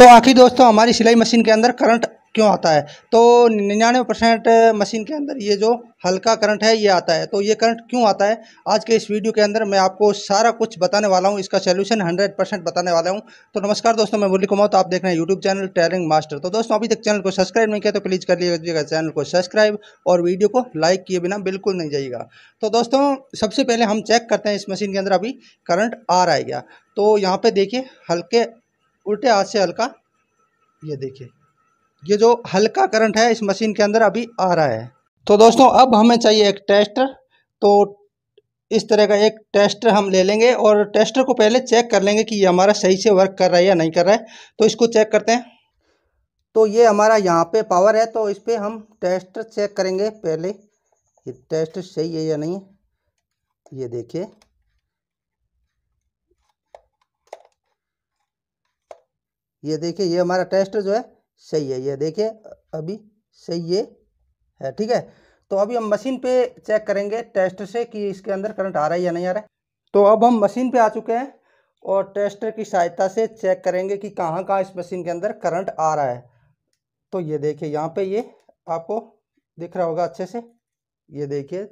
तो आखिर दोस्तों हमारी सिलाई मशीन के अंदर करंट क्यों आता है तो निन्यानवे परसेंट मशीन के अंदर ये जो हल्का करंट है ये आता है तो ये करंट क्यों आता है आज के इस वीडियो के अंदर मैं आपको सारा कुछ बताने वाला हूँ इसका सोल्यूशन हंड्रेड परसेंट बताने वाला हूँ तो नमस्कार दोस्तों मैं मुरली कुमार तो आप देख रहे हैं यूट्यूब चैनल टेलरिंग मास्टर तो दोस्तों अभी तक चैनल को सब्सक्राइब नहीं किया तो प्लीज़ कर लीजिएगा चैनल को सब्सक्राइब और वीडियो को लाइक किए बिना बिल्कुल नहीं जाइएगा तो दोस्तों सबसे पहले हम चेक करते हैं इस मशीन के अंदर अभी करंट आ रहा है क्या तो यहाँ पर देखिए हल्के उल्टे हाथ से हल्का ये देखिए ये जो हल्का करंट है इस मशीन के अंदर अभी आ रहा है तो दोस्तों अब हमें चाहिए एक टेस्टर तो इस तरह का एक टेस्टर हम ले लेंगे और टेस्टर को पहले चेक कर लेंगे कि ये हमारा सही से वर्क कर रहा है या नहीं कर रहा है तो इसको चेक करते हैं तो ये हमारा यहाँ पे पावर है तो इस पर हम टेस्टर चेक करेंगे पहले ये टेस्टर सही है या नहीं ये देखिए ये देखिए ये हमारा टेस्ट जो है सही है ये देखिए अभी सही है, है ठीक है तो अभी हम मशीन पे चेक करेंगे टेस्ट से कि इसके अंदर करंट आ रहा है या नहीं आ रहा है तो अब हम मशीन पे आ चुके हैं और टेस्टर की सहायता से चेक करेंगे कि कहाँ कहाँ इस मशीन के अंदर करंट आ रहा है तो ये देखिए यहाँ पे ये आपको दिख रहा होगा अच्छे से ये देखिए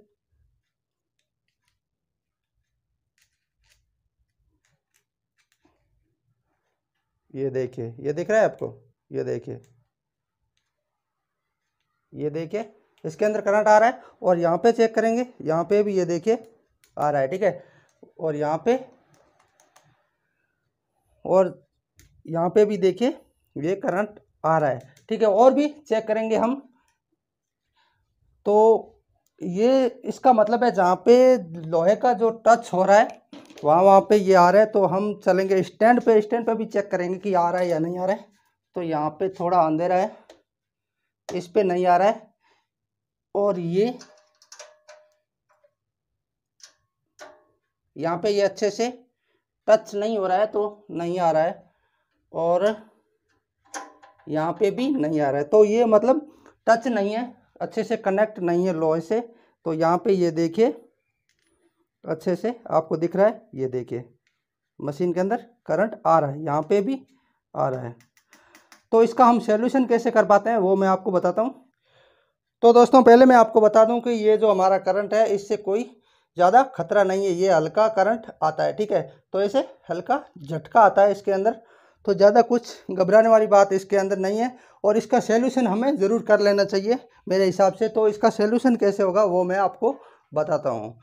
ये देखिए ये दिख रहा है आपको ये देखिए ये देखिए इसके अंदर करंट आ रहा है और यहाँ पे चेक करेंगे यहाँ पे भी ये देखिए आ रहा है ठीक है और यहाँ पे और यहाँ पे भी देखिए ये करंट आ रहा है ठीक है और भी चेक करेंगे हम तो ये इसका मतलब है जहाँ पे लोहे का जो टच हो रहा है वहाँ वहाँ पे ये आ रहा है तो हम चलेंगे स्टैंड पे स्टैंड पे भी चेक करेंगे कि आ रहा है या नहीं आ रहा है तो यहाँ पे थोड़ा अंधेरा है इस पर नहीं आ रहा है और ये यहाँ पे ये अच्छे से टच नहीं हो रहा है तो नहीं आ रहा है और यहाँ पे भी नहीं आ रहा है तो ये मतलब टच नहीं है अच्छे से कनेक्ट नहीं है लोहे से तो यहाँ पे ये देखिए अच्छे से आपको दिख रहा है ये देखिए मशीन के अंदर करंट आ रहा है यहाँ पे भी आ रहा है तो इसका हम सोल्यूशन कैसे कर पाते हैं वो मैं आपको बताता हूँ तो दोस्तों पहले मैं आपको बता दूँ कि ये जो हमारा करंट है इससे कोई ज़्यादा खतरा नहीं है ये हल्का करंट आता है ठीक है तो ऐसे हल्का झटका आता है इसके अंदर तो ज़्यादा कुछ घबराने वाली बात इसके अंदर नहीं है और इसका सोल्यूशन हमें ज़रूर कर लेना चाहिए मेरे हिसाब से तो इसका सोल्यूशन कैसे होगा वो मैं आपको बताता हूँ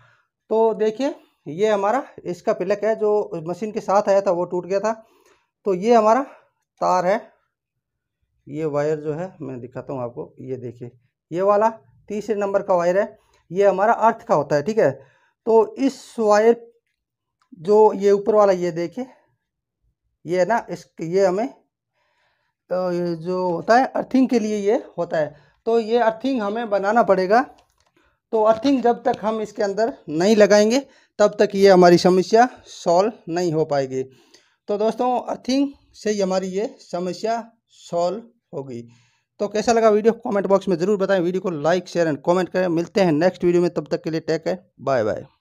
तो देखिए ये हमारा इसका पिलक है जो मशीन के साथ आया था वो टूट गया था तो ये हमारा तार है ये वायर जो है मैं दिखाता हूँ आपको ये देखिए ये वाला तीसरे नंबर का वायर है ये हमारा अर्थ का होता है ठीक है तो इस वायर जो ये ऊपर वाला ये देखिए ये है ना इस ये हमें जो होता है अर्थिंग के लिए ये होता है तो ये अर्थिंग हमें बनाना पड़ेगा तो अर्थिंग जब तक हम इसके अंदर नहीं लगाएंगे तब तक ये हमारी समस्या सॉल्व नहीं हो पाएगी तो दोस्तों अर्थिंग से ही हमारी ये समस्या सॉल्व होगी तो कैसा लगा वीडियो कमेंट बॉक्स में ज़रूर बताएं वीडियो को लाइक शेयर एंड कमेंट करें मिलते हैं नेक्स्ट वीडियो में तब तक के लिए टेक है बाय बाय